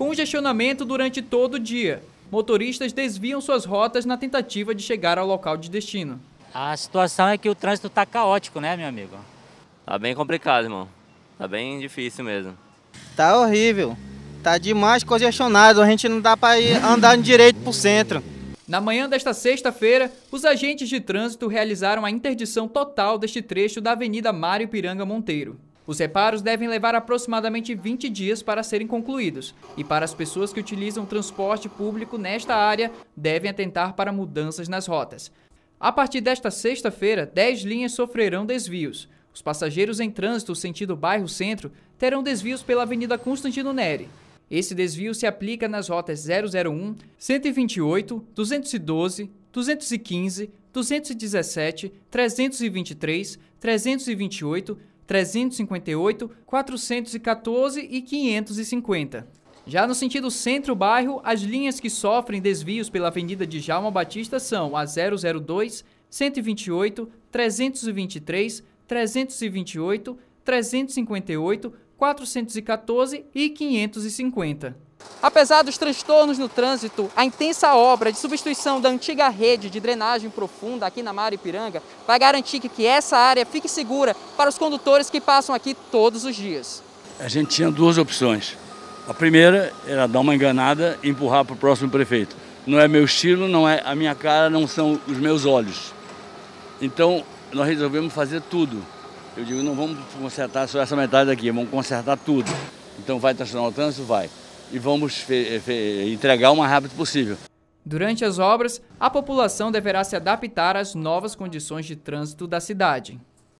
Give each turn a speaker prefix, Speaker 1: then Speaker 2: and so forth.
Speaker 1: congestionamento durante todo o dia. Motoristas desviam suas rotas na tentativa de chegar ao local de destino. A situação é que o trânsito está caótico, né, meu amigo?
Speaker 2: Tá bem complicado, irmão. Tá bem difícil mesmo.
Speaker 1: Tá horrível. Tá demais congestionado, a gente não dá para ir andar direito pro centro. Na manhã desta sexta-feira, os agentes de trânsito realizaram a interdição total deste trecho da Avenida Mário Piranga Monteiro. Os reparos devem levar aproximadamente 20 dias para serem concluídos, e para as pessoas que utilizam transporte público nesta área, devem atentar para mudanças nas rotas. A partir desta sexta-feira, 10 linhas sofrerão desvios. Os passageiros em trânsito sentido bairro-centro terão desvios pela Avenida Constantino Neri. Esse desvio se aplica nas rotas 001, 128, 212, 215, 217, 323, 328, 358, 414 e 550. Já no sentido centro-bairro, as linhas que sofrem desvios pela Avenida de Jalma Batista são a 002, 128, 323, 328, 358, 414 e 550. Apesar dos transtornos no trânsito, a intensa obra de substituição da antiga rede de drenagem profunda aqui na Mara Ipiranga vai garantir que essa área fique segura para os condutores que passam aqui todos os dias.
Speaker 2: A gente tinha duas opções. A primeira era dar uma enganada e empurrar para o próximo prefeito. Não é meu estilo, não é a minha cara, não são os meus olhos. Então, nós resolvemos fazer tudo. Eu digo, não vamos consertar só essa metade aqui, vamos consertar tudo. Então, vai transtornar o trânsito? Vai e vamos entregar o mais rápido possível.
Speaker 1: Durante as obras, a população deverá se adaptar às novas condições de trânsito da cidade.